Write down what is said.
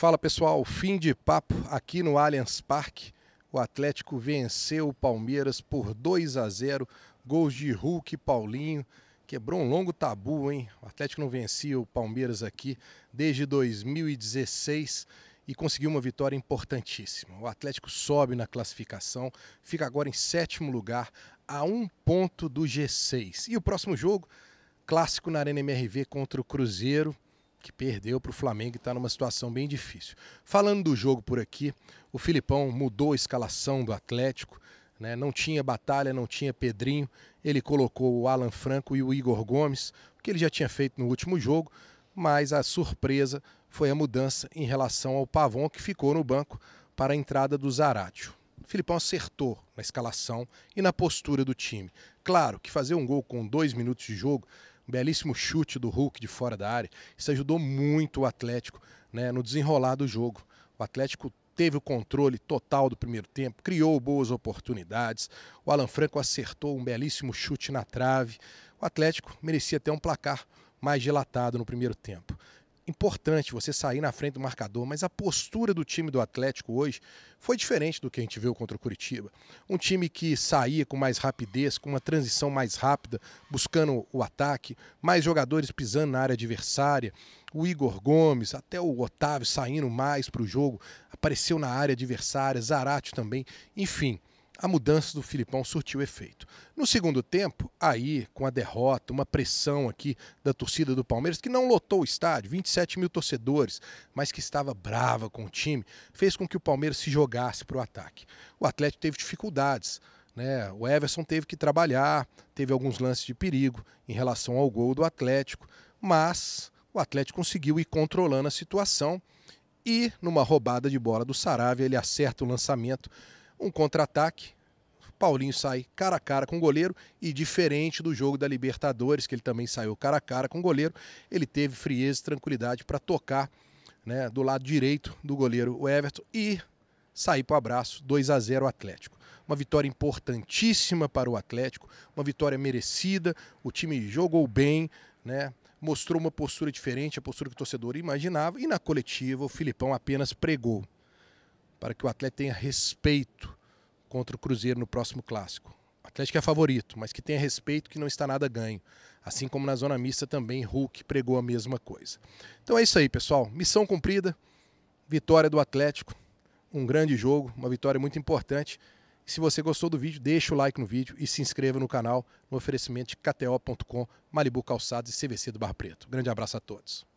Fala pessoal, fim de papo aqui no Allianz Parque. O Atlético venceu o Palmeiras por 2 a 0, gols de Hulk e Paulinho. Quebrou um longo tabu, hein? O Atlético não vencia o Palmeiras aqui desde 2016 e conseguiu uma vitória importantíssima. O Atlético sobe na classificação, fica agora em sétimo lugar, a um ponto do G6. E o próximo jogo, clássico na Arena MRV contra o Cruzeiro que perdeu para o Flamengo e está numa situação bem difícil. Falando do jogo por aqui, o Filipão mudou a escalação do Atlético, né? não tinha Batalha, não tinha Pedrinho, ele colocou o Alan Franco e o Igor Gomes, o que ele já tinha feito no último jogo, mas a surpresa foi a mudança em relação ao Pavon, que ficou no banco para a entrada do Zaratio. O Filipão acertou na escalação e na postura do time. Claro que fazer um gol com dois minutos de jogo belíssimo chute do Hulk de fora da área. Isso ajudou muito o Atlético né, no desenrolar do jogo. O Atlético teve o controle total do primeiro tempo, criou boas oportunidades. O Alan Franco acertou um belíssimo chute na trave. O Atlético merecia ter um placar mais dilatado no primeiro tempo importante você sair na frente do marcador, mas a postura do time do Atlético hoje foi diferente do que a gente viu contra o Curitiba. Um time que saía com mais rapidez, com uma transição mais rápida, buscando o ataque, mais jogadores pisando na área adversária, o Igor Gomes, até o Otávio saindo mais para o jogo, apareceu na área adversária, Zarate também, enfim a mudança do Filipão surtiu efeito. No segundo tempo, aí, com a derrota, uma pressão aqui da torcida do Palmeiras, que não lotou o estádio, 27 mil torcedores, mas que estava brava com o time, fez com que o Palmeiras se jogasse para o ataque. O Atlético teve dificuldades. Né? O Everson teve que trabalhar, teve alguns lances de perigo em relação ao gol do Atlético, mas o Atlético conseguiu ir controlando a situação e, numa roubada de bola do Saravia, ele acerta o lançamento um contra-ataque. Paulinho sai cara a cara com o goleiro e diferente do jogo da Libertadores, que ele também saiu cara a cara com o goleiro, ele teve frieza e tranquilidade para tocar né, do lado direito do goleiro o Everton e sair para o abraço, 2 a 0 Atlético. Uma vitória importantíssima para o Atlético, uma vitória merecida, o time jogou bem, né, mostrou uma postura diferente, a postura que o torcedor imaginava, e na coletiva o Filipão apenas pregou para que o Atlético tenha respeito contra o Cruzeiro no próximo clássico. O Atlético é favorito, mas que tenha respeito que não está nada ganho. Assim como na zona mista também Hulk pregou a mesma coisa. Então é isso aí, pessoal. Missão cumprida. Vitória do Atlético. Um grande jogo, uma vitória muito importante. E se você gostou do vídeo, deixa o like no vídeo e se inscreva no canal no oferecimento de KTO.com, Malibu Calçados e CVC do Bar Preto. Grande abraço a todos.